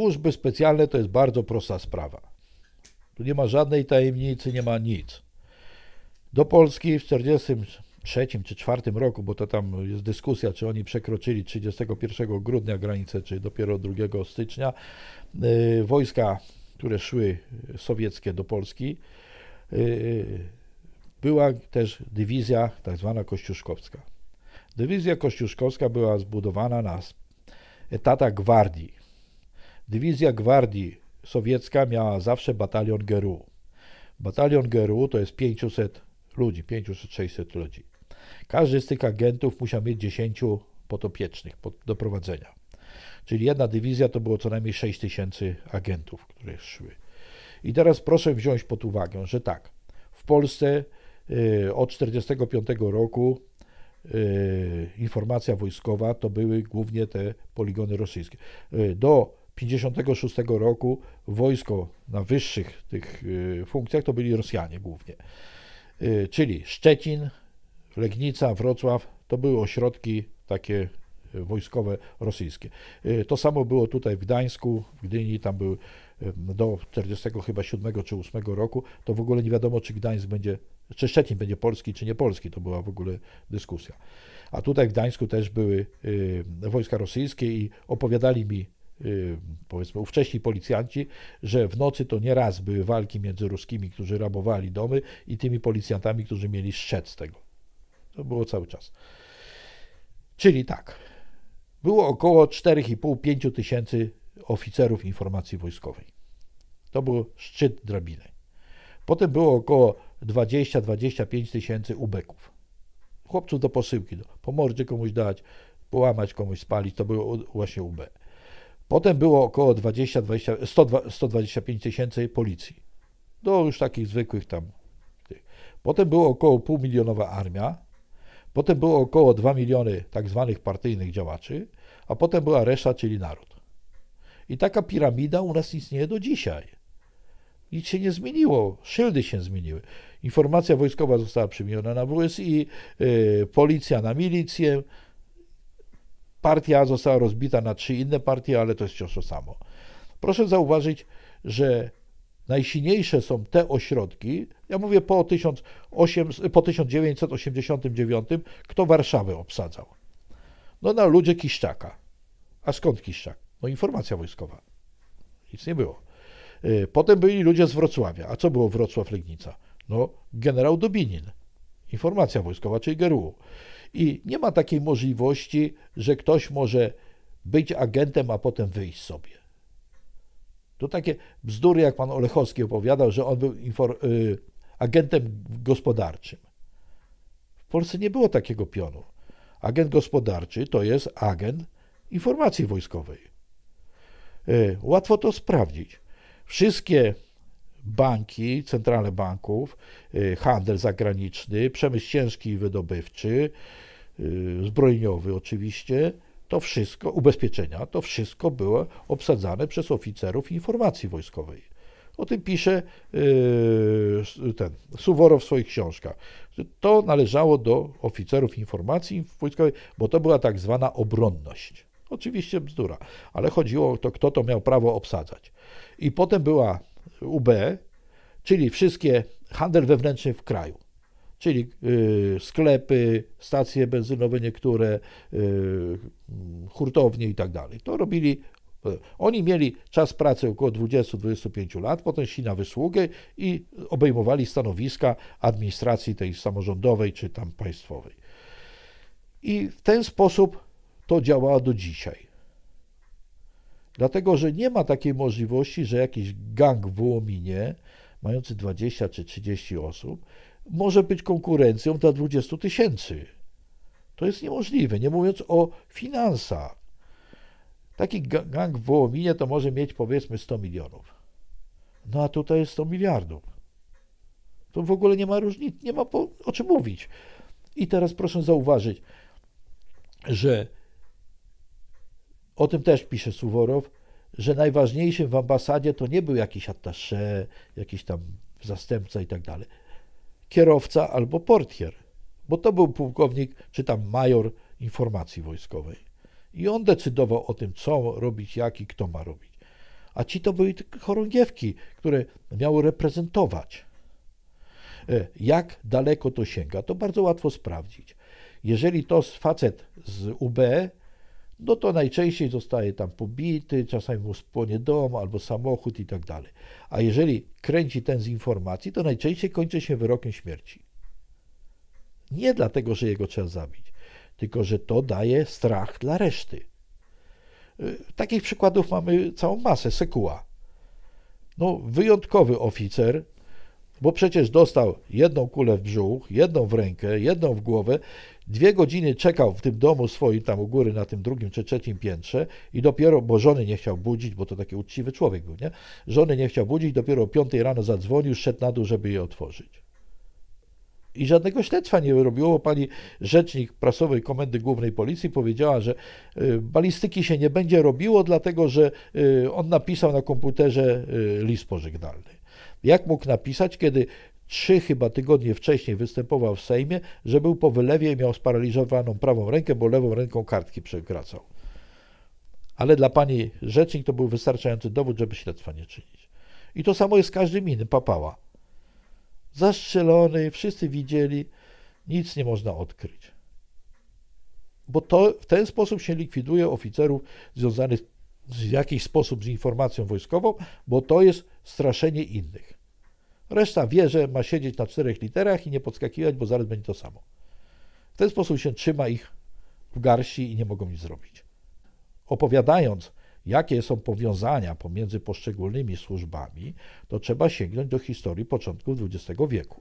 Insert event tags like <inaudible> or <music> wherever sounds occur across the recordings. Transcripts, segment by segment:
Służby specjalne to jest bardzo prosta sprawa. Tu nie ma żadnej tajemnicy, nie ma nic. Do Polski w 1943 czy 4 roku, bo to tam jest dyskusja, czy oni przekroczyli 31 grudnia granicę, czy dopiero 2 stycznia, y, wojska, które szły sowieckie do Polski, y, była też dywizja tak zwana kościuszkowska. Dywizja kościuszkowska była zbudowana na etatach gwardii. Dywizja Gwardii Sowiecka miała zawsze batalion GRU. Batalion GRU to jest 500 ludzi, 500-600 ludzi. Każdy z tych agentów musiał mieć 10 potopiecznych do prowadzenia. Czyli jedna dywizja to było co najmniej 6 tysięcy agentów, które szły. I teraz proszę wziąć pod uwagę, że tak, w Polsce y, od 1945 roku y, informacja wojskowa to były głównie te poligony rosyjskie. Y, do 56 roku wojsko na wyższych tych y, funkcjach to byli Rosjanie głównie. Y, czyli Szczecin, Legnica, Wrocław to były ośrodki takie y, wojskowe rosyjskie. To samo było tutaj w Gdańsku, w Gdyni, tam były do 47 czy 8 roku, to w ogóle nie wiadomo, czy Gdańsk będzie, czy Szczecin będzie polski, czy nie polski, to była w ogóle dyskusja. A tutaj w Gdańsku też były wojska rosyjskie i opowiadali mi Y, powiedzmy ówcześni policjanci, że w nocy to nieraz były walki między ruskimi, którzy rabowali domy i tymi policjantami, którzy mieli strzec tego. To było cały czas. Czyli tak, było około 4,5-5 tysięcy oficerów informacji wojskowej. To był szczyt drabiny. Potem było około 20-25 tysięcy ubeków. Chłopców do posyłki, do, po mordzie komuś dać, połamać komuś, spalić, to były właśnie ube. Potem było około 20, 20 100, 125 tysięcy policji. Do już takich zwykłych tam. Potem było około półmilionowa armia. Potem było około 2 miliony tak zwanych partyjnych działaczy. A potem była reszta, czyli naród. I taka piramida u nas istnieje do dzisiaj. Nic się nie zmieniło, szyldy się zmieniły. Informacja wojskowa została przemieniona na WSI, yy, policja na milicję, Partia została rozbita na trzy inne partie, ale to jest wciąż to samo. Proszę zauważyć, że najsilniejsze są te ośrodki, ja mówię po, po 1989, kto Warszawę obsadzał. No na ludzie Kiszczaka. A skąd Kiszczak? No informacja wojskowa. Nic nie było. Y, potem byli ludzie z Wrocławia. A co było Wrocław-Legnica? No generał Dubinin. Informacja wojskowa, czyli GRU. I nie ma takiej możliwości, że ktoś może być agentem, a potem wyjść sobie. To takie bzdury, jak pan Olechowski opowiadał, że on był y, agentem gospodarczym. W Polsce nie było takiego pionu. Agent gospodarczy to jest agent informacji wojskowej. Y, łatwo to sprawdzić. Wszystkie banki, centrale banków, y, handel zagraniczny, przemysł ciężki i wydobywczy, y, zbrojeniowy oczywiście, to wszystko, ubezpieczenia, to wszystko było obsadzane przez oficerów informacji wojskowej. O tym pisze y, ten Suworow w swoich książkach. to należało do oficerów informacji wojskowej, bo to była tak zwana obronność. Oczywiście bzdura, ale chodziło o to, kto to miał prawo obsadzać. I potem była UB, czyli wszystkie handel wewnętrzny w kraju, czyli y, sklepy, stacje benzynowe niektóre, y, hurtownie i tak dalej. To robili y, oni mieli czas pracy około 20-25 lat, potem szli na wysługę i obejmowali stanowiska administracji tej samorządowej czy tam państwowej. I w ten sposób to działało do dzisiaj. Dlatego, że nie ma takiej możliwości, że jakiś gang w Łominie, mający 20 czy 30 osób, może być konkurencją dla 20 tysięcy. To jest niemożliwe, nie mówiąc o finansach. Taki gang w Łominie to może mieć powiedzmy 100 milionów. No a tutaj jest 100 miliardów. To w ogóle nie ma różnicy, nie ma po, o czym mówić. I teraz proszę zauważyć, że o tym też pisze Suworow, że najważniejszym w ambasadzie to nie był jakiś attaché, jakiś tam zastępca i tak dalej. Kierowca albo portier, bo to był pułkownik czy tam major informacji wojskowej. I on decydował o tym, co robić, jak i kto ma robić. A ci to były chorągiewki, które miały reprezentować. E, jak daleko to sięga, to bardzo łatwo sprawdzić. Jeżeli to facet z UB no to najczęściej zostaje tam pobity, czasami mu spłonie dom albo samochód i tak dalej. A jeżeli kręci ten z informacji, to najczęściej kończy się wyrokiem śmierci. Nie dlatego, że jego trzeba zabić, tylko że to daje strach dla reszty. Y, takich przykładów mamy całą masę, sekuła. No, wyjątkowy oficer, bo przecież dostał jedną kulę w brzuch, jedną w rękę, jedną w głowę. Dwie godziny czekał w tym domu swoim, tam u góry, na tym drugim czy trzecim piętrze i dopiero, bo żony nie chciał budzić, bo to taki uczciwy człowiek był, nie? Żony nie chciał budzić, dopiero o piątej rano zadzwonił, szedł na dół, żeby je otworzyć. I żadnego śledztwa nie robiło, bo pani rzecznik prasowej Komendy Głównej Policji powiedziała, że y, balistyki się nie będzie robiło, dlatego że y, on napisał na komputerze y, list pożegnalny. Jak mógł napisać, kiedy trzy chyba tygodnie wcześniej występował w Sejmie, że był po wylewie i miał sparaliżowaną prawą rękę, bo lewą ręką kartki przekracał. Ale dla pani rzecznik to był wystarczający dowód, żeby śledztwa nie czynić. I to samo jest z każdym innym, papała. Zastrzelony, wszyscy widzieli, nic nie można odkryć. Bo to, w ten sposób się likwiduje oficerów związanych w jakiś sposób z informacją wojskową, bo to jest straszenie innych. Reszta wie, że ma siedzieć na czterech literach i nie podskakiwać, bo zaraz będzie to samo. W ten sposób się trzyma ich w garści i nie mogą nic zrobić. Opowiadając, jakie są powiązania pomiędzy poszczególnymi służbami, to trzeba sięgnąć do historii początków XX wieku.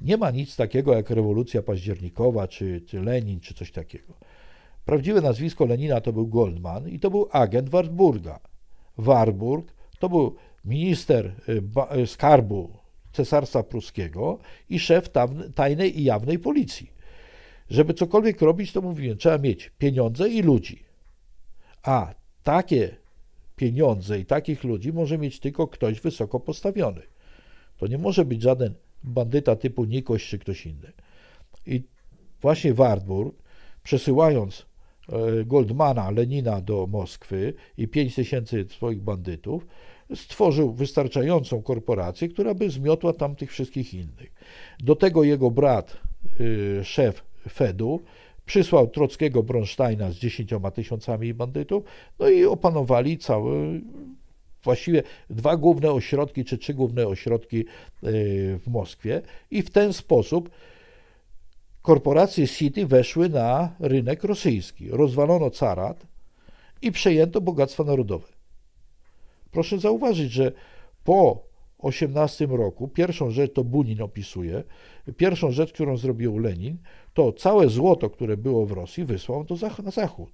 Nie ma nic takiego jak rewolucja październikowa, czy, czy Lenin, czy coś takiego. Prawdziwe nazwisko Lenina to był Goldman i to był agent Warburga. Warburg to był minister y, y, skarbu Cesarstwa Pruskiego i szef tajnej i jawnej policji. Żeby cokolwiek robić, to mówiłem, trzeba mieć pieniądze i ludzi. A takie pieniądze i takich ludzi może mieć tylko ktoś wysoko postawiony. To nie może być żaden bandyta typu Nikoś czy ktoś inny. I właśnie Wartburg, przesyłając E, Goldmana, Lenina do Moskwy i 5 tysięcy swoich bandytów, stworzył wystarczającą korporację, która by zmiotła tam tych wszystkich innych. Do tego jego brat, y, szef Fedu, przysłał Trockiego Bronsteina z 10 tysiącami bandytów, no i opanowali cały, właściwie dwa główne ośrodki, czy trzy główne ośrodki y, w Moskwie i w ten sposób korporacje City weszły na rynek rosyjski. Rozwalono carat i przejęto bogactwa narodowe. Proszę zauważyć, że po 18 roku pierwszą rzecz, to Bunin opisuje, pierwszą rzecz, którą zrobił Lenin, to całe złoto, które było w Rosji, wysłał do na zachód.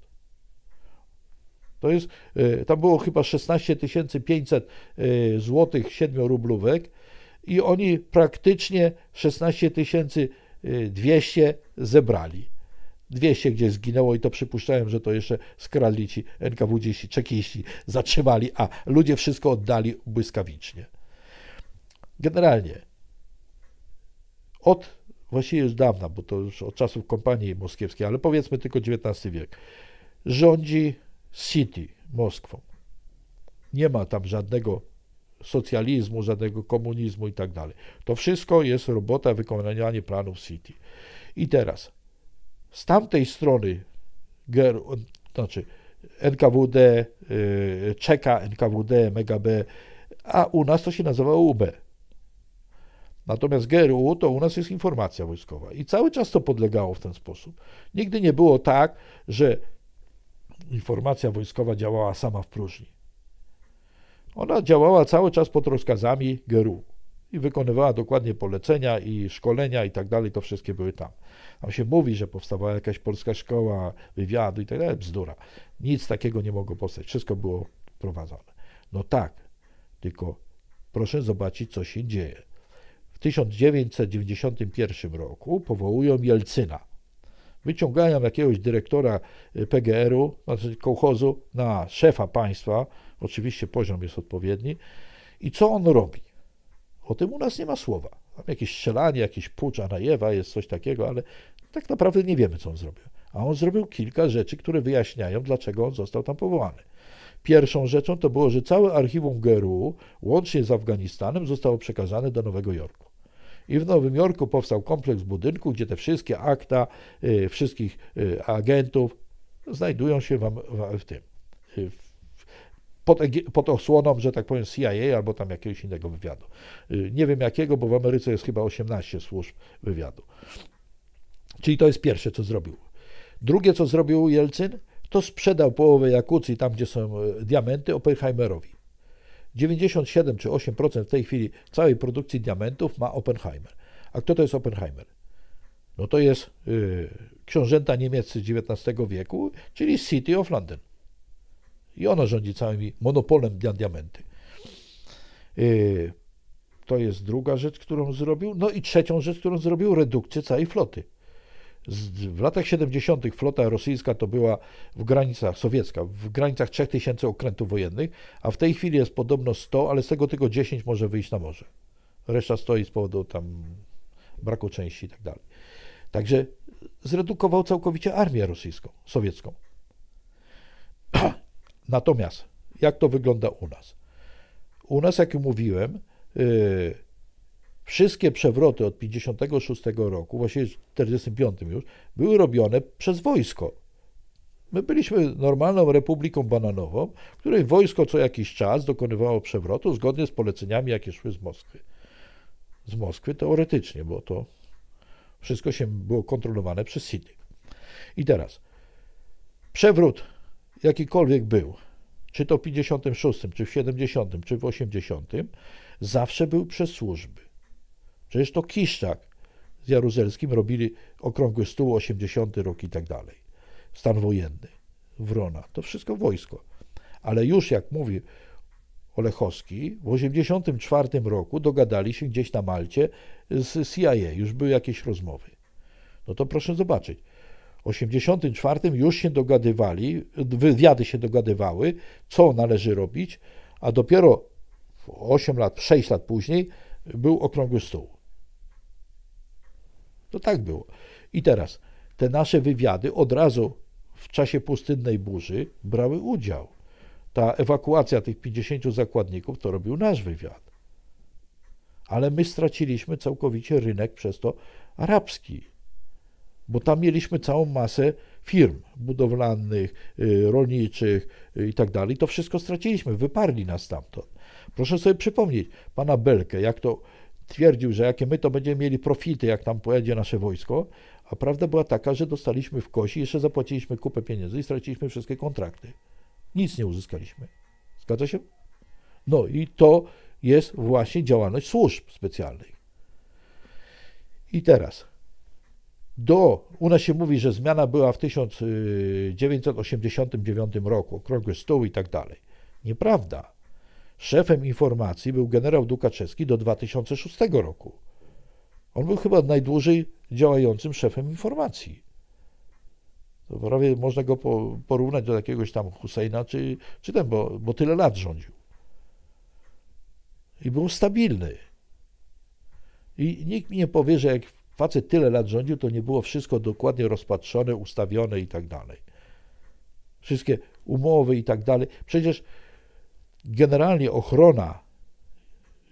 To jest, y, tam było chyba 16 500 y, złotych siedmiorublówek i oni praktycznie 16 000 200 zebrali. 200 gdzieś zginęło i to przypuszczałem, że to jeszcze skradli ci nkwd czekiści, zatrzymali, a ludzie wszystko oddali błyskawicznie. Generalnie od właściwie już dawna, bo to już od czasów kompanii moskiewskiej, ale powiedzmy tylko XIX wiek, rządzi City Moskwą. Nie ma tam żadnego socjalizmu, żadnego komunizmu i tak dalej. To wszystko jest robota wykonanie planów City. I teraz z tamtej strony GER, znaczy NKWD, y, Czeka NKWD, MegaB, a u nas to się nazywa UB. Natomiast GRU to u nas jest informacja wojskowa i cały czas to podlegało w ten sposób. Nigdy nie było tak, że informacja wojskowa działała sama w próżni. Ona działała cały czas pod rozkazami GRU i wykonywała dokładnie polecenia i szkolenia i tak dalej, to wszystkie były tam. Tam się mówi, że powstawała jakaś polska szkoła wywiadu i tak dalej, bzdura. Nic takiego nie mogło powstać, wszystko było prowadzone. No tak, tylko proszę zobaczyć, co się dzieje. W 1991 roku powołują Jelcyna. Wyciągają jakiegoś dyrektora PGR-u, znaczy kołchozu, na szefa państwa, Oczywiście poziom jest odpowiedni. I co on robi? O tym u nas nie ma słowa. Tam jakieś strzelanie, jakiś pucz Anajewa, jest coś takiego, ale tak naprawdę nie wiemy, co on zrobił. A on zrobił kilka rzeczy, które wyjaśniają, dlaczego on został tam powołany. Pierwszą rzeczą to było, że całe archiwum GRU, łącznie z Afganistanem, zostało przekazane do Nowego Jorku. I w Nowym Jorku powstał kompleks budynku, gdzie te wszystkie akta y, wszystkich y, agentów znajdują się w, w, w tym pod, pod osłoną, że tak powiem, CIA albo tam jakiegoś innego wywiadu. Y, nie wiem jakiego, bo w Ameryce jest chyba 18 służb wywiadu. Czyli to jest pierwsze, co zrobił. Drugie, co zrobił Jelcyn, to sprzedał połowę Jakucji, tam gdzie są e, diamenty, Oppenheimerowi. 97 czy 8% w tej chwili całej produkcji diamentów ma Oppenheimer. A kto to jest Oppenheimer? No to jest yy, książęta niemieccy XIX wieku, czyli City of London i ona rządzi całym monopolem na diamenty. Y, to jest druga rzecz, którą zrobił. No i trzecią rzecz, którą zrobił, redukcję całej floty. W latach 70. flota rosyjska to była w granicach, sowiecka, w granicach 3000 okrętów wojennych, a w tej chwili jest podobno 100, ale z tego tylko 10 może wyjść na morze. Reszta stoi z powodu tam braku części i tak dalej. Także zredukował całkowicie armię rosyjską, sowiecką. <clears throat> Natomiast jak to wygląda u nas? U nas, jak mówiłem, y, wszystkie przewroty od 1956 roku, właściwie 1945 już, były robione przez wojsko. My byliśmy normalną republiką bananową, której wojsko co jakiś czas dokonywało przewrotu zgodnie z poleceniami, jakie szły z Moskwy. Z Moskwy teoretycznie, bo to wszystko się było kontrolowane przez Sydney. I teraz przewrót jakikolwiek był, czy to w 56, czy w 70, czy w 80, zawsze był przez służby. Przecież to Kiszczak z Jaruzelskim robili okrągły stół, 80 rok i tak dalej. Stan wojenny, Wrona, to wszystko wojsko. Ale już jak mówi Olechowski, w 84 roku dogadali się gdzieś na Malcie z CIA, już były jakieś rozmowy. No to proszę zobaczyć, 1984 już się dogadywali, wywiady się dogadywały, co należy robić, a dopiero 8 lat, 6 lat później był okrągły stół. To tak było. I teraz te nasze wywiady od razu w czasie pustynnej burzy brały udział. Ta ewakuacja tych 50 zakładników to robił nasz wywiad. Ale my straciliśmy całkowicie rynek przez to arabski bo tam mieliśmy całą masę firm budowlanych, y, rolniczych y, i tak dalej. To wszystko straciliśmy, wyparli nas stamtąd. Proszę sobie przypomnieć pana Belkę, jak to twierdził, że jakie my to będziemy mieli profity, jak tam pojedzie nasze wojsko, a prawda była taka, że dostaliśmy w kosi, jeszcze zapłaciliśmy kupę pieniędzy i straciliśmy wszystkie kontrakty. Nic nie uzyskaliśmy. Zgadza się? No i to jest właśnie działalność służb specjalnych. I teraz do, u nas się mówi, że zmiana była w 1989 y, roku, okrągły stół i tak dalej. Nieprawda. Szefem informacji był generał Dukaczewski do 2006 roku. On był chyba najdłużej działającym szefem informacji. To prawie można go porównać do jakiegoś tam Husseina czy, czy ten, bo, bo tyle lat rządził. I był stabilny. I nikt mi nie powie, że jak facet tyle lat rządził, to nie było wszystko dokładnie rozpatrzone, ustawione i tak dalej. Wszystkie umowy i tak dalej. Przecież generalnie ochrona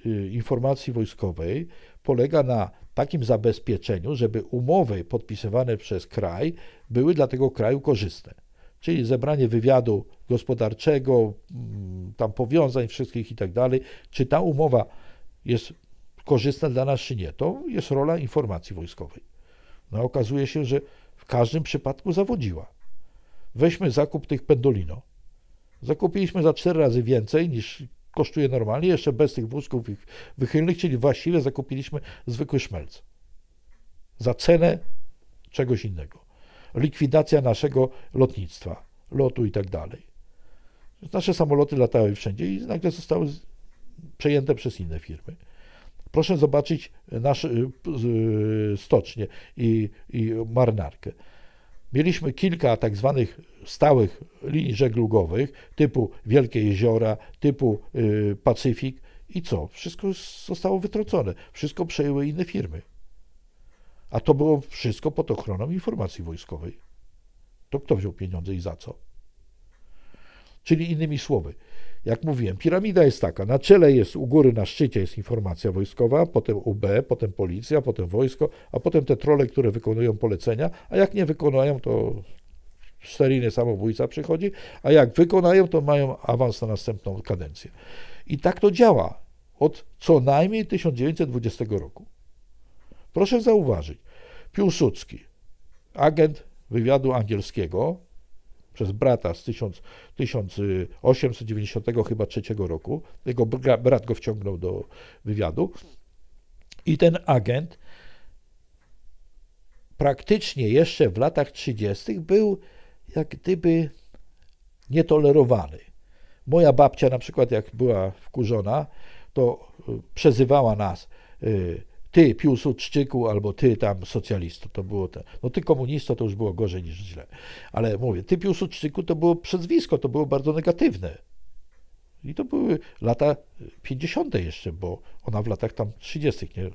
y, informacji wojskowej polega na takim zabezpieczeniu, żeby umowy podpisywane przez kraj były dla tego kraju korzystne. Czyli zebranie wywiadu gospodarczego, mm, tam powiązań wszystkich i tak dalej. Czy ta umowa jest korzystna dla nas czy nie. To jest rola informacji wojskowej. No, okazuje się, że w każdym przypadku zawodziła. Weźmy zakup tych pendolino. Zakupiliśmy za cztery razy więcej niż kosztuje normalnie, jeszcze bez tych wózków wychylnych, czyli właściwie zakupiliśmy zwykły szmelc. Za cenę czegoś innego. Likwidacja naszego lotnictwa, lotu i tak dalej. Nasze samoloty latały wszędzie i nagle zostały przejęte przez inne firmy. Proszę zobaczyć nasze y, y, stocznie i, i marynarkę. Mieliśmy kilka tak zwanych stałych linii żeglugowych typu Wielkie Jeziora, typu y, Pacyfik i co? Wszystko zostało wytrocone. Wszystko przejęły inne firmy. A to było wszystko pod ochroną informacji wojskowej. To kto wziął pieniądze i za co? Czyli innymi słowy, jak mówiłem, piramida jest taka. Na czele jest, u góry na szczycie jest informacja wojskowa, potem UB, potem policja, potem wojsko, a potem te trole, które wykonują polecenia, a jak nie wykonają, to seryjny samobójca przychodzi, a jak wykonają, to mają awans na następną kadencję. I tak to działa od co najmniej 1920 roku. Proszę zauważyć, Piłsudski, agent wywiadu angielskiego, przez brata z 1893 chyba trzeciego roku. Jego brat go wciągnął do wywiadu. I ten agent praktycznie jeszcze w latach 30. był jak gdyby nietolerowany. Moja babcia na przykład jak była wkurzona, to y, przezywała nas y, ty piłsudczyku albo ty tam socjalisto, to było te, no ty komunisto to już było gorzej niż źle, ale mówię, ty piłsudczyku to było przezwisko, to było bardzo negatywne. I to były lata 50. jeszcze, bo ona w latach tam 30. Nie, y,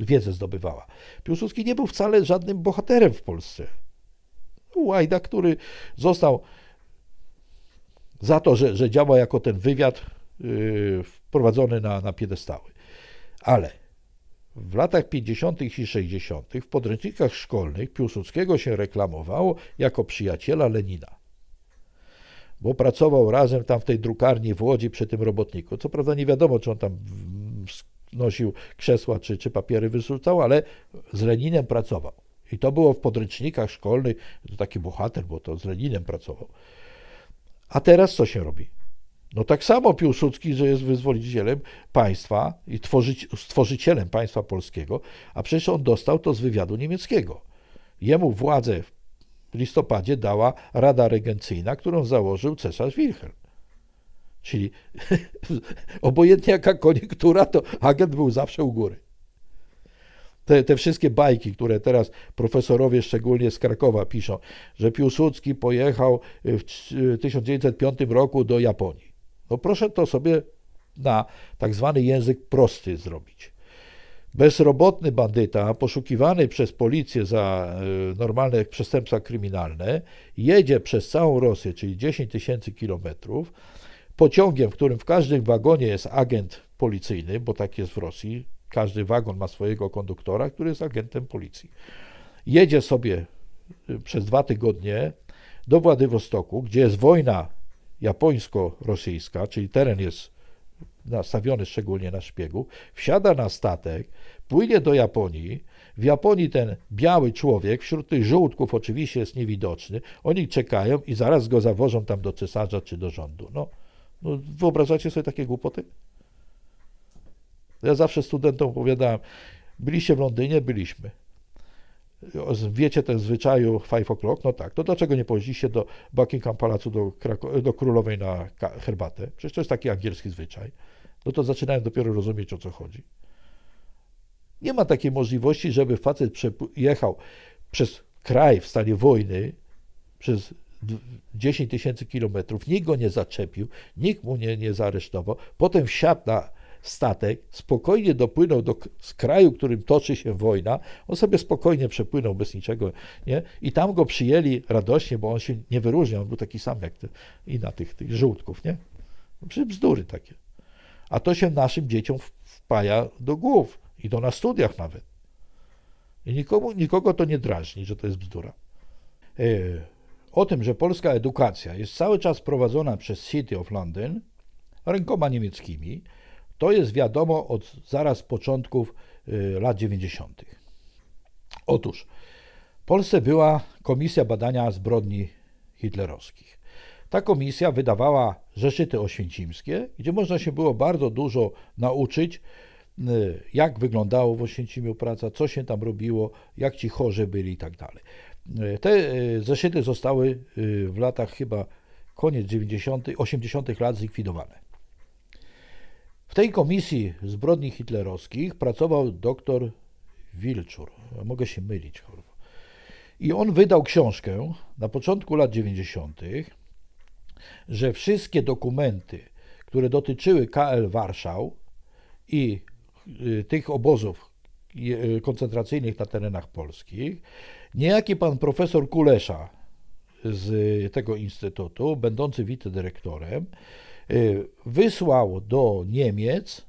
wiedzę zdobywała. Piłsudski nie był wcale żadnym bohaterem w Polsce. No, Łajda, który został za to, że, że działa jako ten wywiad yy, wprowadzony na, na piedestały. Ale w latach 50. i 60. w podręcznikach szkolnych Piłsudskiego się reklamowało jako przyjaciela Lenina, bo pracował razem tam w tej drukarni w Łodzi przy tym robotniku. Co prawda nie wiadomo, czy on tam nosił krzesła czy, czy papiery wyrzucał, ale z Leninem pracował. I to było w podręcznikach szkolnych, to taki bohater, bo to z Leninem pracował. A teraz co się robi? No tak samo Piłsudski, że jest wyzwolicielem państwa i tworzyci, stworzycielem państwa polskiego, a przecież on dostał to z wywiadu niemieckiego. Jemu władzę w listopadzie dała Rada Regencyjna, którą założył cesarz Wilhelm. Czyli <laughs> obojętnie jaka koniektura, to agent był zawsze u góry. Te, te, wszystkie bajki, które teraz profesorowie, szczególnie z Krakowa, piszą, że Piłsudski pojechał w 1905 roku do Japonii. No proszę to sobie na tak zwany język prosty zrobić. Bezrobotny bandyta, poszukiwany przez policję za e, normalne przestępstwa kryminalne, jedzie przez całą Rosję, czyli 10 tysięcy kilometrów, pociągiem, w którym w każdym wagonie jest agent policyjny, bo tak jest w Rosji, każdy wagon ma swojego konduktora, który jest agentem policji. Jedzie sobie e, przez dwa tygodnie do Władywostoku, gdzie jest wojna japońsko-rosyjska, czyli teren jest nastawiony szczególnie na szpiegu, wsiada na statek, płynie do Japonii. W Japonii ten biały człowiek, wśród tych żółtków oczywiście jest niewidoczny, oni czekają i zaraz go zawożą tam do cesarza czy do rządu. No, no wyobrażacie sobie takie głupoty? Ja zawsze studentom opowiadałem, byliście w Londynie, byliśmy wiecie ten zwyczaju five o'clock, no tak, to dlaczego nie pojeździście do Buckingham Palacu, do, do Królowej na herbatę? Przecież to jest taki angielski zwyczaj. No to zaczynałem dopiero rozumieć, o co chodzi. Nie ma takiej możliwości, żeby facet jechał przez kraj w stanie wojny, przez 10 tysięcy kilometrów, nikt go nie zaczepił, nikt mu nie, nie zaaresztował, potem wsiadł na statek, spokojnie dopłynął do kraju, którym toczy się wojna, on sobie spokojnie przepłynął bez niczego, nie? I tam go przyjęli radośnie, bo on się nie wyróżniał, on był taki sam jak ty. i na tych, tych żółtków, nie? Bzdury takie. A to się naszym dzieciom wpaja do głów i to na studiach nawet. I nikomu, nikogo to nie drażni, że to jest bzdura. E, o tym, że polska edukacja jest cały czas prowadzona przez City of London rękoma niemieckimi, to jest wiadomo od zaraz początków y, lat 90. Otóż w Polsce była Komisja Badania Zbrodni Hitlerowskich. Ta komisja wydawała Rzeszyty Oświęcimskie, gdzie można się było bardzo dużo nauczyć, y, jak wyglądało w Oświęcimiu praca, co się tam robiło, jak ci chorzy byli i tak dalej. Y, te zeszyty zostały w latach chyba koniec 90., 80. lat zlikwidowane. W tej komisji zbrodni hitlerowskich pracował doktor Wilczur. Ja mogę się mylić, kurwa. I on wydał książkę na początku lat 90., że wszystkie dokumenty, które dotyczyły KL Warszał i y, tych obozów y, koncentracyjnych na terenach polskich, niejaki pan profesor Kulesza z y, tego instytutu, będący wicedyrektorem, dyrektorem Y, wysłał do Niemiec,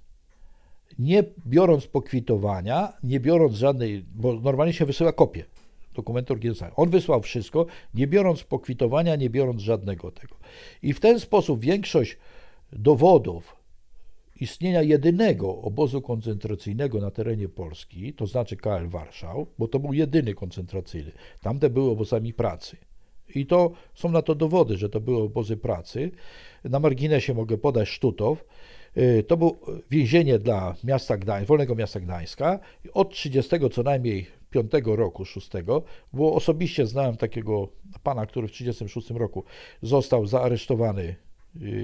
nie biorąc pokwitowania, nie biorąc żadnej, bo normalnie się wysyła kopię dokumentu oryginalnego. On wysłał wszystko, nie biorąc pokwitowania, nie biorąc żadnego tego. I w ten sposób większość dowodów istnienia jedynego obozu koncentracyjnego na terenie Polski, to znaczy KL Warszaw, bo to był jedyny koncentracyjny. Tamte były obozami pracy. I to są na to dowody, że to były obozy pracy. Na marginesie mogę podać Sztutow. Y, to było więzienie dla miasta Gdańsk, wolnego miasta Gdańska. Od 30 co najmniej 5 roku, 6, bo osobiście znałem takiego pana, który w 1936 roku został zaaresztowany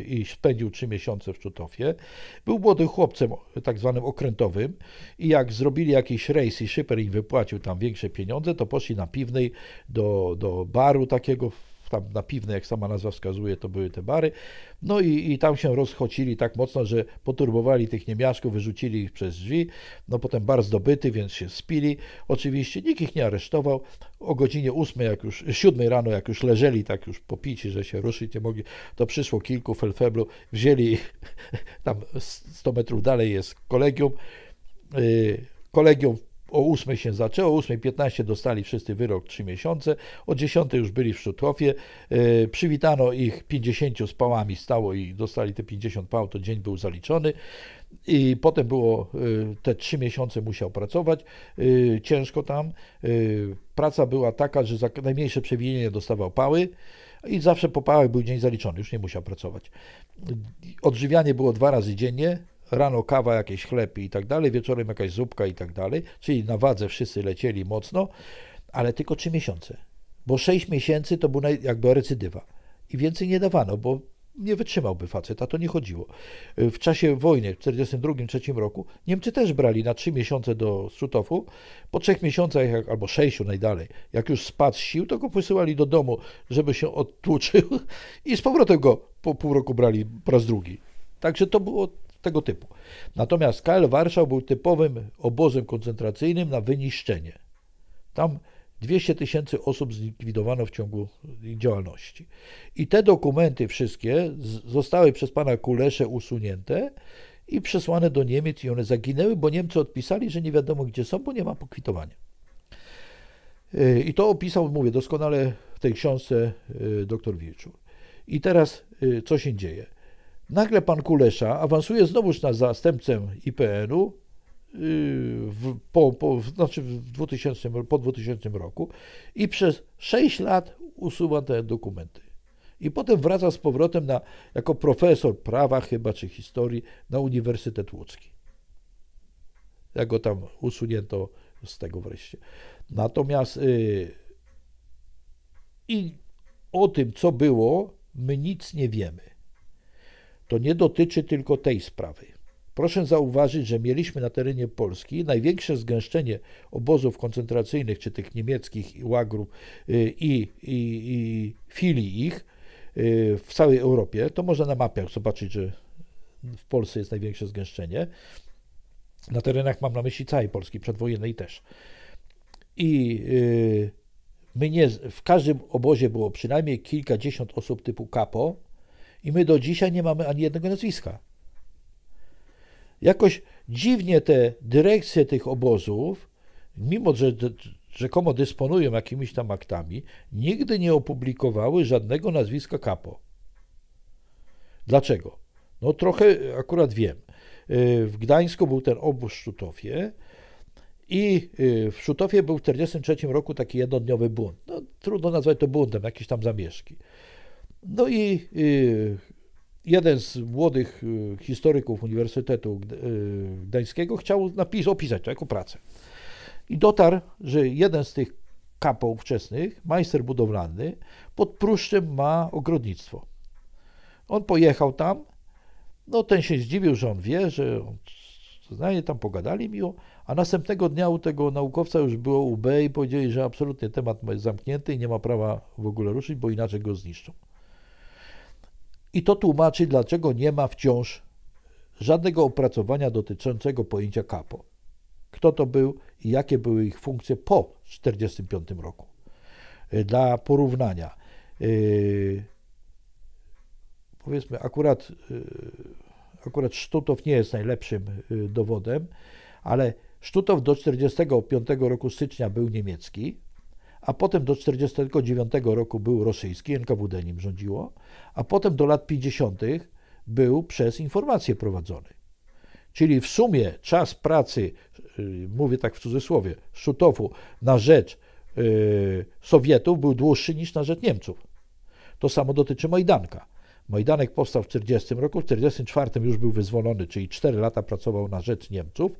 i spędził trzy miesiące w Czutowie. Był młodym chłopcem, tak zwanym okrętowym i jak zrobili jakiś rejs i szyper i wypłacił tam większe pieniądze, to poszli na piwnej do, do baru takiego tam na piwne, jak sama nazwa wskazuje, to były te bary. No i, i tam się rozchocili tak mocno, że poturbowali tych niemiaszków, wyrzucili ich przez drzwi. No potem bar zdobyty, więc się spili. Oczywiście nikt ich nie aresztował. O godzinie 8, jak już, 7 rano, jak już leżeli, tak już popici, że się ruszyć nie mogli, to przyszło kilku felfeblu, wzięli ich, <laughs> tam 100 metrów dalej jest kolegium. Y, kolegium o 8 się zaczęło, o 8.15 dostali wszyscy wyrok 3 miesiące, o 10 już byli w Sztutrowie, e, przywitano ich 50 z pałami, stało i dostali te 50 pał, to dzień był zaliczony. I potem było, e, te trzy miesiące musiał pracować, e, ciężko tam. Praca była taka, że za najmniejsze przewinienie dostawał pały i zawsze po pałach był dzień zaliczony, już nie musiał pracować. Odżywianie było dwa razy dziennie, rano kawa, jakieś chleb i tak dalej, wieczorem jakaś zupka i tak dalej, czyli na wadze wszyscy lecieli mocno, ale tylko trzy miesiące, bo sześć miesięcy to była jakby recydywa i więcej nie dawano, bo nie wytrzymałby facet, a to nie chodziło. W czasie wojny w 1942-1943 roku Niemcy też brali na trzy miesiące do Sztutofu. Po trzech miesiącach albo sześciu najdalej, jak już spadł z sił, to go posyłali do domu, żeby się odtłuczył <laughs> i z powrotem go po pół roku brali po raz drugi. Także to było tego typu. Natomiast KL Warszaw był typowym obozem koncentracyjnym na wyniszczenie. Tam 200 tysięcy osób zlikwidowano w ciągu ich działalności. I te dokumenty wszystkie zostały przez pana Kulesze usunięte i przesłane do Niemiec i one zaginęły, bo Niemcy odpisali, że nie wiadomo gdzie są, bo nie ma pokwitowania. Y, I to opisał, mówię, doskonale w tej książce y, dr Wilczur. I teraz y, co się dzieje? Nagle pan Kulesza awansuje znowuż na zastępcę IPN-u y, w, po, po, znaczy w 2000, po 2000 roku i przez 6 lat usuwa te dokumenty. I potem wraca z powrotem na, jako profesor prawa chyba, czy historii na Uniwersytet Łódzki. Jak go tam usunięto z tego wreszcie. Natomiast yy, i o tym, co było, my nic nie wiemy to nie dotyczy tylko tej sprawy. Proszę zauważyć, że mieliśmy na terenie Polski największe zgęszczenie obozów koncentracyjnych, czy tych niemieckich i y, i, i, i filii ich y, w całej Europie. To można na mapach zobaczyć, że w Polsce jest największe zgęszczenie. Na terenach mam na myśli całej Polski, przedwojennej też. I yy, mnie, w każdym obozie było przynajmniej kilkadziesiąt osób typu kapo, i my do dzisiaj nie mamy ani jednego nazwiska. Jakoś dziwnie te dyrekcje tych obozów, mimo że rzekomo dysponują jakimiś tam aktami, nigdy nie opublikowały żadnego nazwiska kapo. Dlaczego? No trochę akurat wiem. Y, w Gdańsku był ten obóz w Sztutowie i y, w Sztutowie był w 1943 roku taki jednodniowy bunt. No, trudno nazwać to buntem, jakieś tam zamieszki. No i y, jeden z młodych y, historyków Uniwersytetu y, Gdańskiego chciał napis, opisać to jako pracę. I dotarł, że jeden z tych kapał wczesnych, majster budowlany, pod Pruszczem ma ogrodnictwo. On pojechał tam, no ten się zdziwił, że on wie, że on znaje, tam pogadali miło, a następnego dnia u tego naukowca już było UB i powiedzieli, że absolutnie temat jest zamknięty i nie ma prawa w ogóle ruszyć, bo inaczej go zniszczą. I to tłumaczy, dlaczego nie ma wciąż żadnego opracowania dotyczącego pojęcia kapo. Kto to był i jakie były ich funkcje po 1945 roku. Dla porównania, yy, powiedzmy, akurat, yy, akurat Sztutow nie jest najlepszym yy, dowodem, ale Sztutow do 1945 roku stycznia był niemiecki, a potem do 49 roku był rosyjski, NKWD nim rządziło, a potem do lat 50. był przez informację prowadzony. Czyli w sumie czas pracy, y, mówię tak w cudzysłowie, Szutofu na rzecz y, Sowietów był dłuższy niż na rzecz Niemców. To samo dotyczy Majdanka. Majdanek powstał w 1940 roku, w 1944 już był wyzwolony, czyli 4 lata pracował na rzecz Niemców,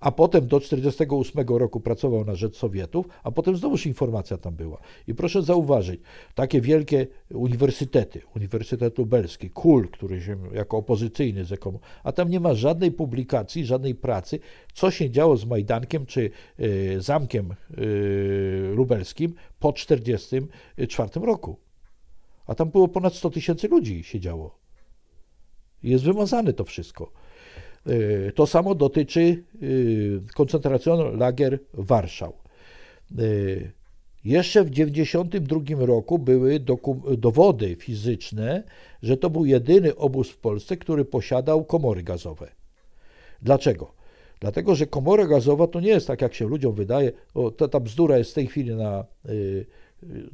a potem do 1948 roku pracował na rzecz Sowietów, a potem znowuż informacja tam była. I proszę zauważyć, takie wielkie uniwersytety, Uniwersytet Lubelski, KUL, który się jako opozycyjny zekomu, a tam nie ma żadnej publikacji, żadnej pracy, co się działo z Majdankiem czy y, Zamkiem y, Lubelskim po 1944 roku. A tam było ponad 100 tysięcy ludzi siedziało. Jest wymazane to wszystko. E, to samo dotyczy e, koncentracyjnego lager Warszał. E, jeszcze w 1992 roku były dowody fizyczne, że to był jedyny obóz w Polsce, który posiadał komory gazowe. Dlaczego? Dlatego, że komora gazowa to nie jest tak, jak się ludziom wydaje, ta, ta bzdura jest w tej chwili na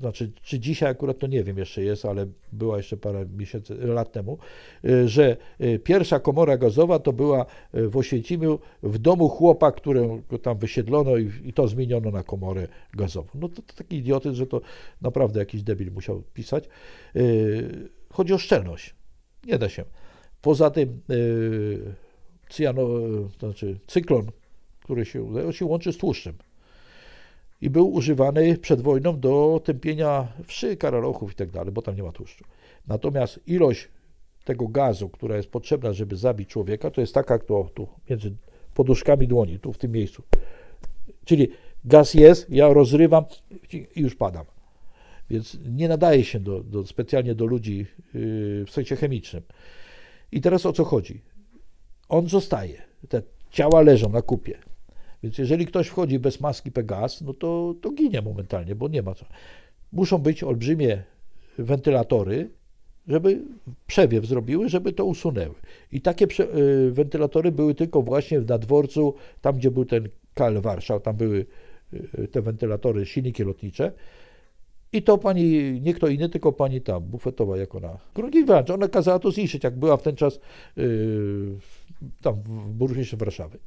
znaczy, czy dzisiaj akurat to nie wiem, jeszcze jest, ale była jeszcze parę miesięcy, lat temu, y, że y, pierwsza komora gazowa to była y, w Oświęcimiu w domu chłopa, którego tam wysiedlono i, i to zmieniono na komorę gazową. No to, to taki idiotyzm, że to naprawdę jakiś debil musiał pisać. Chodzi o szczelność. Nie da się. Poza tym cyjano, to znaczy cyklon, który się, się łączy z tłuszczem i był używany przed wojną do tępienia wszy, karalochów i tak dalej, bo tam nie ma tłuszczu. Natomiast ilość tego gazu, która jest potrzebna, żeby zabić człowieka, to jest taka, która tu między poduszkami dłoni, tu w tym miejscu. Czyli gaz jest, ja rozrywam i już padam. Więc nie nadaje się do, do specjalnie do ludzi yy, w sensie chemicznym. I teraz o co chodzi? On zostaje. Te ciała leżą na kupie. Więc jeżeli ktoś wchodzi bez maski Pegas, no to, to ginie momentalnie, bo nie ma co. Muszą być olbrzymie wentylatory, żeby przewiew zrobiły, żeby to usunęły. I takie y, wentylatory były tylko właśnie na dworcu, tam gdzie był ten KL Warszaw, tam były y, te wentylatory, silniki lotnicze. I to pani, nie kto inny, tylko pani tam, bufetowa, jak ona. Grunkiewicz, ona kazała to zniszczyć, jak była w ten czas yy, tam w burmistrzu Warszawy.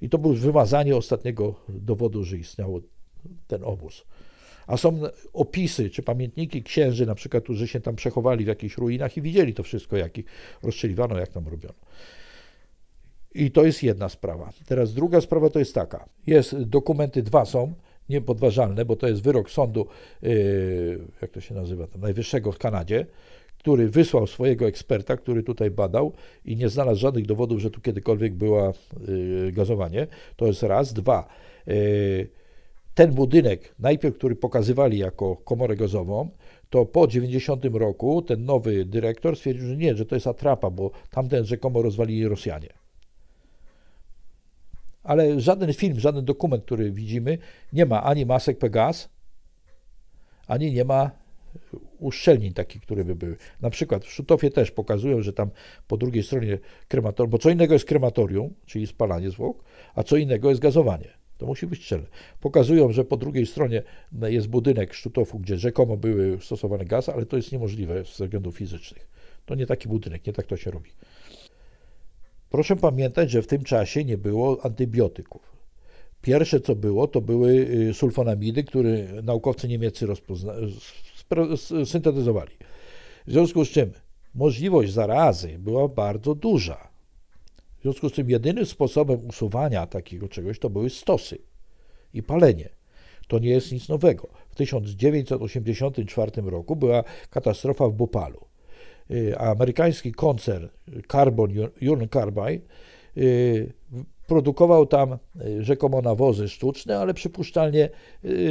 I to było wymazanie ostatniego dowodu, że istniał ten obóz. A są opisy czy pamiętniki księży, na przykład, którzy się tam przechowali w jakichś ruinach i widzieli to wszystko, jak ich rozstrzeliwano, jak tam robiono. I to jest jedna sprawa. Teraz druga sprawa to jest taka. Jest dokumenty, dwa są niepodważalne, bo to jest wyrok sądu, yy, jak to się nazywa, tam, najwyższego w Kanadzie, który wysłał swojego eksperta, który tutaj badał i nie znalazł żadnych dowodów, że tu kiedykolwiek była y, gazowanie. To jest raz. Dwa. Y, ten budynek, najpierw który pokazywali jako komorę gazową, to po 90 roku ten nowy dyrektor stwierdził, że nie, że to jest atrapa, bo tamten rzekomo rozwalili Rosjanie. Ale żaden film, żaden dokument, który widzimy, nie ma ani masek Pegas, ani nie ma uszczelnień takich, które by były. Na przykład w Szutofie też pokazują, że tam po drugiej stronie krematorium, bo co innego jest krematorium, czyli spalanie zwłok, a co innego jest gazowanie. To musi być szczelne. Pokazują, że po drugiej stronie jest budynek Sztutofu, gdzie rzekomo były stosowane gaz, ale to jest niemożliwe ze względów fizycznych. To nie taki budynek, nie tak to się robi. Proszę pamiętać, że w tym czasie nie było antybiotyków. Pierwsze co było, to były y, sulfonamidy, które naukowcy niemieccy rozpoznali syntetyzowali. W związku z czym możliwość zarazy była bardzo duża. W związku z tym jedynym sposobem usuwania takiego czegoś to były stosy i palenie. To nie jest nic nowego. W 1984 roku była katastrofa w Bopalu. Y, amerykański koncern Carbon, Union Carbide y, produkował tam y, rzekomo nawozy sztuczne, ale przypuszczalnie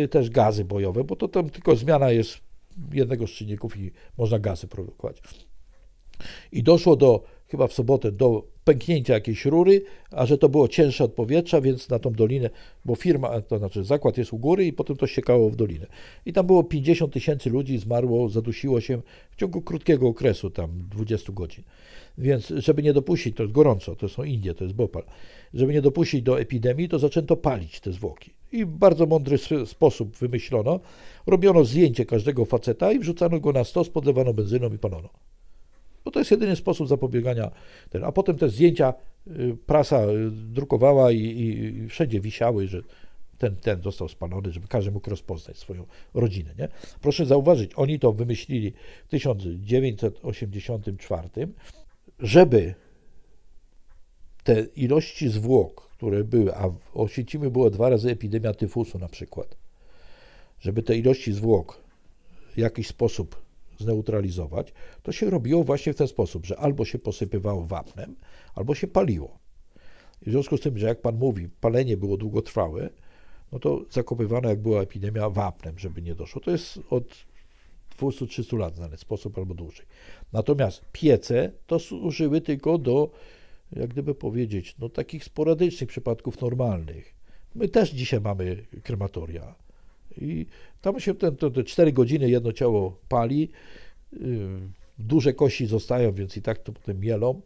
też gazy bojowe, bo to tam tylko zmiana jest jednego z czynników i można gazy produkować. I doszło do, chyba w sobotę, do pęknięcia jakiejś rury, a że to było cięższe od powietrza, więc na tą dolinę, bo firma, to znaczy zakład jest u góry i potem to ściekało w dolinę. I tam było 50 tysięcy ludzi, zmarło, zadusiło się w ciągu krótkiego okresu, tam 20 godzin. Więc żeby nie dopuścić, to jest gorąco, to są Indie, to jest Bhopal, żeby nie dopuścić do epidemii, to zaczęto palić te zwłoki. I w bardzo mądry sposób wymyślono. Robiono zdjęcie każdego faceta i wrzucano go na stos, podlewano benzyną i palono. Bo to jest jedyny sposób zapobiegania. Ten. A potem te zdjęcia y, prasa y, drukowała i, i, i wszędzie wisiały, że ten, ten został spalony, żeby każdy mógł rozpoznać swoją rodzinę. Nie? Proszę zauważyć, oni to wymyślili w 1984, żeby te ilości zwłok, które były, a w Osiecimiu była dwa razy epidemia tyfusu na przykład, żeby te ilości zwłok w jakiś sposób zneutralizować, to się robiło właśnie w ten sposób, że albo się posypywało wapnem, albo się paliło. I w związku z tym, że jak pan mówi, palenie było długotrwałe, no to zakopywano, jak była epidemia, wapnem, żeby nie doszło. To jest od 200-300 lat znany sposób albo dłużej. Natomiast piece to służyły tylko do jak gdyby powiedzieć, no takich sporadycznych przypadków normalnych. My też dzisiaj mamy krematoria. I tam się ten, te, te 4 godziny jedno ciało pali, y, duże kości zostają, więc i tak to potem mielą,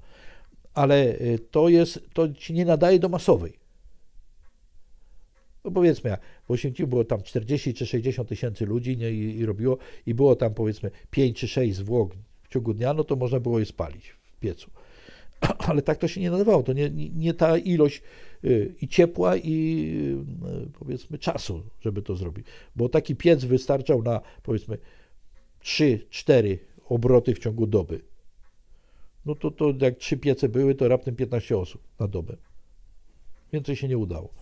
ale y, to jest, to się nie nadaje do masowej. No powiedzmy, w Oświęcimiu było tam 40 czy 60 tysięcy ludzi nie, i, i, robiło, i było tam powiedzmy 5 czy 6 zwłok w ciągu dnia, no to można było je spalić w piecu. <clears throat> ale tak to się nie nadawało. To nie, nie ta ilość y, i ciepła, i y, y, powiedzmy czasu, żeby to zrobić. Bo taki piec wystarczał na powiedzmy 3-4 obroty w ciągu doby. No to, to jak trzy piece były, to raptem 15 osób na dobę. Więcej się nie udało.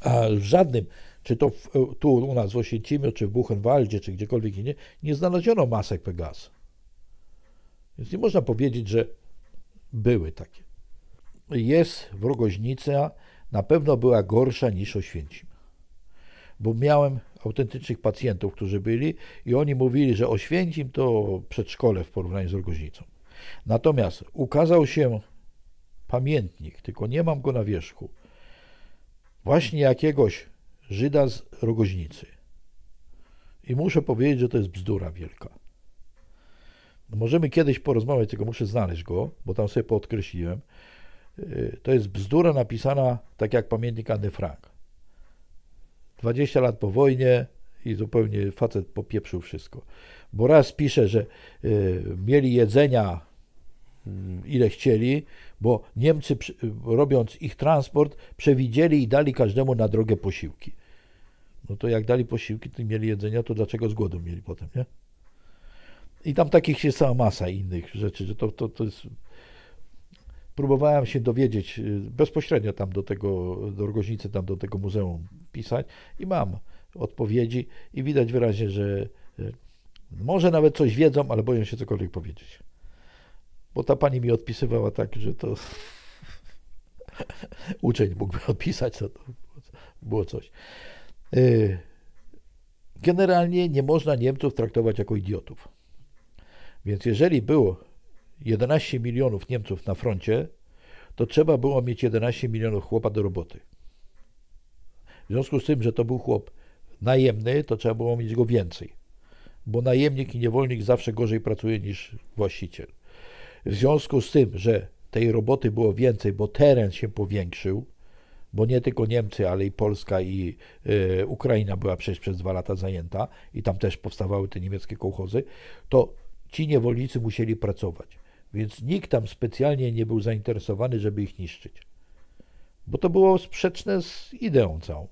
A w żadnym, czy to w, e, tu u nas w Osięcimiu, czy w Buchenwaldzie, czy gdziekolwiek nie, nie znaleziono masek Pegas. Więc nie można powiedzieć, że były takie. Jest wrogoźnica, na pewno była gorsza niż Oświęcim. Bo miałem autentycznych pacjentów, którzy byli i oni mówili, że Oświęcim to przedszkole w porównaniu z wrogoźnicą. Natomiast ukazał się pamiętnik, tylko nie mam go na wierzchu, właśnie jakiegoś Żyda z Rogoźnicy. I muszę powiedzieć, że to jest bzdura wielka. No możemy kiedyś porozmawiać, tylko muszę znaleźć go, bo tam sobie podkreśliłem. Y, to jest bzdura napisana tak jak pamiętnik Anny Frank. 20 lat po wojnie i zupełnie facet popieprzył wszystko. Bo raz pisze, że y, mieli jedzenia mm, ile chcieli, bo Niemcy robiąc ich transport przewidzieli i dali każdemu na drogę posiłki. No to jak dali posiłki, to mieli jedzenia, to dlaczego z głodu mieli potem, nie? I tam takich jest cała masa innych rzeczy, że to, to, to jest... Próbowałem się dowiedzieć y, bezpośrednio tam do tego, do Rogoźnicy, tam do tego muzeum pisać i mam odpowiedzi i widać wyraźnie, że y, może nawet coś wiedzą, ale boją się cokolwiek powiedzieć. Bo ta pani mi odpisywała tak, że to <laughs> uczeń mógłby <laughs> odpisać, to było coś. Y, generalnie nie można Niemców traktować jako idiotów. Więc jeżeli było 11 milionów Niemców na froncie, to trzeba było mieć 11 milionów chłopa do roboty. W związku z tym, że to był chłop najemny, to trzeba było mieć go więcej, bo najemnik i niewolnik zawsze gorzej pracuje niż właściciel. W związku z tym, że tej roboty było więcej, bo teren się powiększył, bo nie tylko Niemcy, ale i Polska i y, Ukraina była przecież przez dwa lata zajęta i tam też powstawały te niemieckie kołchozy, to Ci niewolnicy musieli pracować, więc nikt tam specjalnie nie był zainteresowany, żeby ich niszczyć. Bo to było sprzeczne z ideą całą.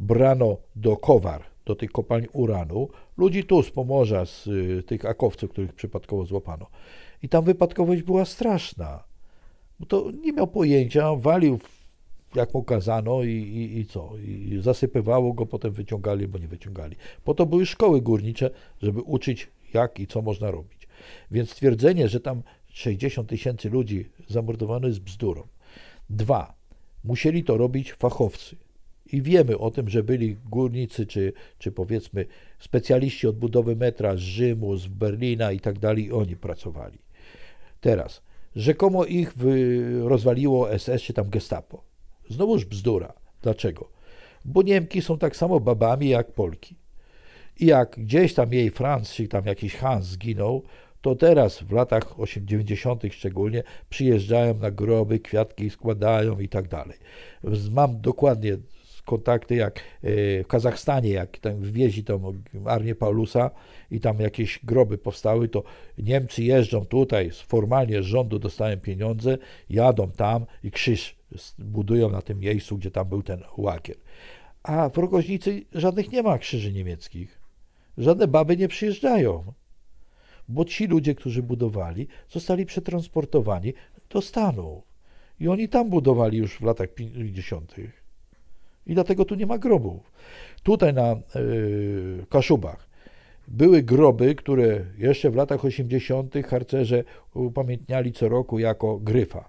Brano do kowar, do tych kopalń uranu, ludzi tu z Pomorza, z y, tych akowców, których przypadkowo złapano. I tam wypadkowość była straszna. Bo to nie miał pojęcia, walił jak mu kazano i, i, i, co? I zasypywało go, potem wyciągali, bo nie wyciągali. Po to były szkoły górnicze, żeby uczyć jak i co można robić. Więc twierdzenie, że tam 60 tysięcy ludzi zamordowano jest bzdurą. Dwa, musieli to robić fachowcy. I wiemy o tym, że byli górnicy, czy, czy powiedzmy specjaliści od budowy metra z Rzymu, z Berlina i tak dalej, i oni pracowali. Teraz, rzekomo ich rozwaliło SS czy tam Gestapo. Znowuż bzdura. Dlaczego? Bo Niemki są tak samo babami jak Polki. I jak gdzieś tam jej Franz, czy tam jakiś Hans zginął, to teraz w latach 90. szczególnie przyjeżdżają na groby, kwiatki składają i tak dalej. Mam dokładnie kontakty jak e, w Kazachstanie, jak tam wwieźli tą armię Paulusa i tam jakieś groby powstały, to Niemcy jeżdżą tutaj, formalnie z rządu dostają pieniądze, jadą tam i krzyż budują na tym miejscu, gdzie tam był ten łakier. A w Rogoźnicy żadnych nie ma krzyży niemieckich. Żadne baby nie przyjeżdżają, bo ci ludzie, którzy budowali, zostali przetransportowani do Stanów. I oni tam budowali już w latach 50. I dlatego tu nie ma grobów. Tutaj na yy, Kaszubach były groby, które jeszcze w latach 80. harcerze upamiętniali co roku jako gryfa.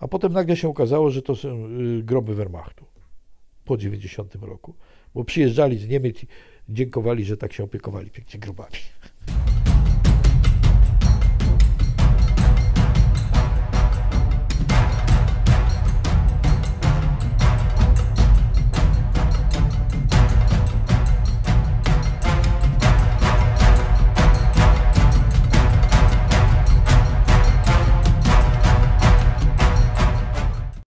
A potem nagle się okazało, że to są yy, groby Wehrmachtu po 90 roku, bo przyjeżdżali z Niemiec dziękowali, że tak się opiekowali pięknie grobami.